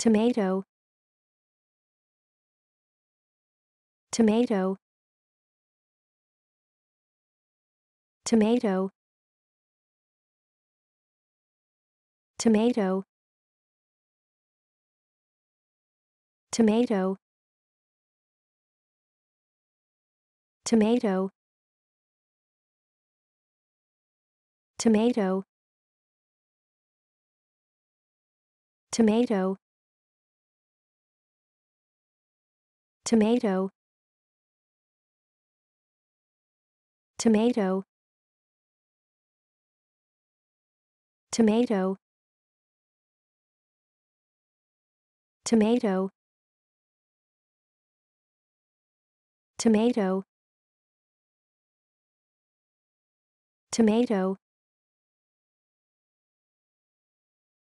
tomato tomato tomato tomato tomato tomato tomato tomato tomato tomato tomato tomato tomato tomato